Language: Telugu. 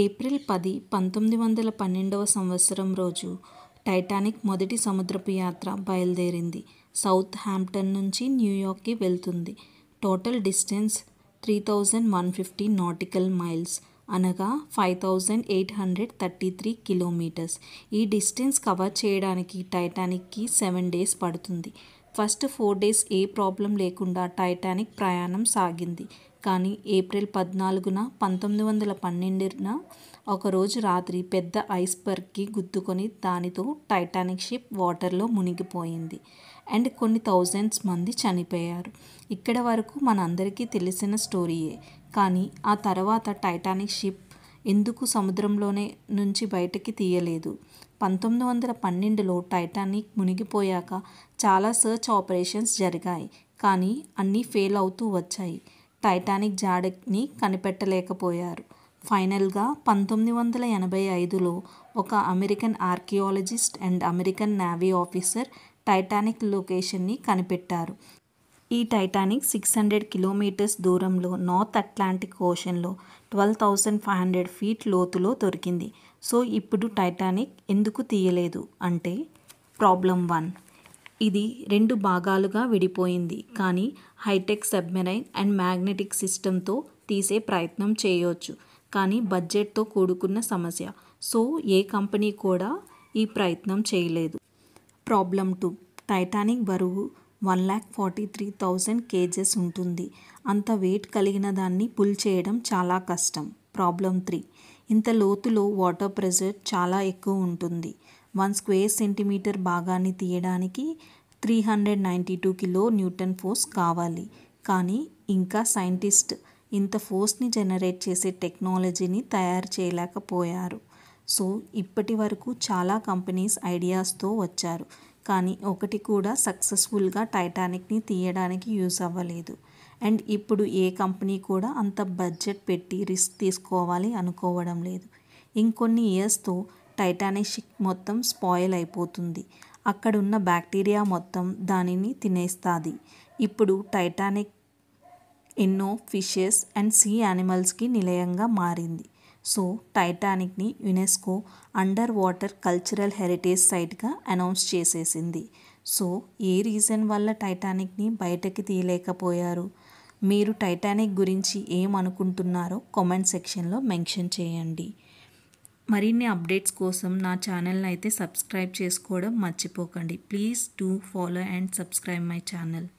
ఏప్రిల్ పది పంతొమ్మిది వందల పన్నెండవ సంవత్సరం రోజు టైటానిక్ మొదటి సముద్రపు యాత్ర బయలుదేరింది సౌత్ హ్యాంప్టన్ నుంచి న్యూయార్క్కి వెళ్తుంది total distance three thousand one fifty nautical miles అనగా five thousand eight hundred thirty three kilometers ఈ డిస్టెన్స్ కవర్ చేయడానికి టైటానిక్కి సెవెన్ డేస్ పడుతుంది ఫస్ట్ ఫోర్ డేస్ ఏ ప్రాబ్లం లేకుండా టైటానిక్ ప్రయాణం సాగింది కానీ ఏప్రిల్ పద్నాలుగున పంతొమ్మిది వందల పన్నెండున ఒకరోజు రాత్రి పెద్ద ఐస్బర్గ్కి గుద్దుకొని దానితో టైటానిక్ షిప్ వాటర్లో మునిగిపోయింది అండ్ కొన్ని థౌజండ్స్ మంది చనిపోయారు ఇక్కడ వరకు మనందరికీ తెలిసిన స్టోరీయే కానీ ఆ తర్వాత టైటానిక్ షిప్ ఎందుకు సముద్రంలోనే నుంచి బయటకి తీయలేదు పంతొమ్మిది వందల పన్నెండులో టైటానిక్ మునిగిపోయాక చాలా సర్చ్ ఆపరేషన్స్ జరిగాయి కానీ అన్నీ ఫెయిల్ అవుతూ వచ్చాయి టైటానిక్ జాడని కనిపెట్టలేకపోయారు ఫైనల్గా పంతొమ్మిది వందల ఎనభై ఐదులో ఒక American archaeologist and American navy officer Titanic లొకేషన్ని కనిపెట్టారు ఈ టైటానిక్ సిక్స్ హండ్రెడ్ కిలోమీటర్స్ దూరంలో నార్త్ అట్లాంటిక్ ఓషన్లో twelve thousand five hundred feet లోతులో దొరికింది సో ఇప్పుడు టైటానిక్ ఎందుకు తీయలేదు అంటే ప్రాబ్లం వన్ ఇది రెండు భాగాలుగా విడిపోయింది కానీ హైటెక్ సబ్మెరైన్ అండ్ మ్యాగ్నెటిక్ సిస్టమ్తో తీసే ప్రయత్నం చేయవచ్చు కానీ బడ్జెట్తో కూడుకున్న సమస్య సో ఏ కంపెనీ కూడా ఈ ప్రయత్నం చేయలేదు ప్రాబ్లం టూ టైటానిక్ బరువు one lakh forty three thousand KGs ఉంటుంది అంత వెయిట్ కలిగిన దాన్ని పుల్ చేయడం చాలా కష్టం ప్రాబ్లం త్రీ ఇంత లోతులో వాటర్ ప్రెజర్ చాలా ఎక్కువ ఉంటుంది వన్ స్క్వేర్ సెంటీమీటర్ భాగాన్ని తీయడానికి three hundred ninety two kilo newton force కావాలి కానీ ఇంకా సైంటిస్ట్ ఇంత ఫోర్స్ని జనరేట్ చేసే టెక్నాలజీని తయారు చేయలేకపోయారు సో ఇప్పటి వరకు చాలా కంపెనీస్ ఐడియాస్తో వచ్చారు కానీ ఒకటి కూడా సక్సెస్ఫుల్గా టైటానిక్ని తీయడానికి యూస్ అవ్వలేదు అండ్ ఇప్పుడు ఏ కంపెనీ కూడా అంత బడ్జెట్ పెట్టి రిస్క్ తీసుకోవాలి అనుకోవడం లేదు ఇంకొన్ని ఇయర్స్తో టైటానిక్ షిప్ మొత్తం స్పాయిల్ అయిపోతుంది అక్కడున్న బ్యాక్టీరియా మొత్తం దానిని తినేస్తుంది ఇప్పుడు టైటానిక్ ఎన్నో ఫిషెస్ అండ్ సీ యానిమల్స్కి నిలయంగా మారింది సో టైటానిక్ని UNESCO under water cultural heritage సైట్గా అనౌన్స్ చేసేసింది సో ఏ రీజన్ వల్ల టైటానిక్ని బయటకి తీయలేకపోయారు మీరు టైటానిక్ గురించి ఏమనుకుంటున్నారో కామెంట్ సెక్షన్లో మెన్షన్ చేయండి మరిన్ని అప్డేట్స్ కోసం నా ఛానల్ని అయితే సబ్స్క్రైబ్ చేసుకోవడం మర్చిపోకండి please do follow and subscribe my channel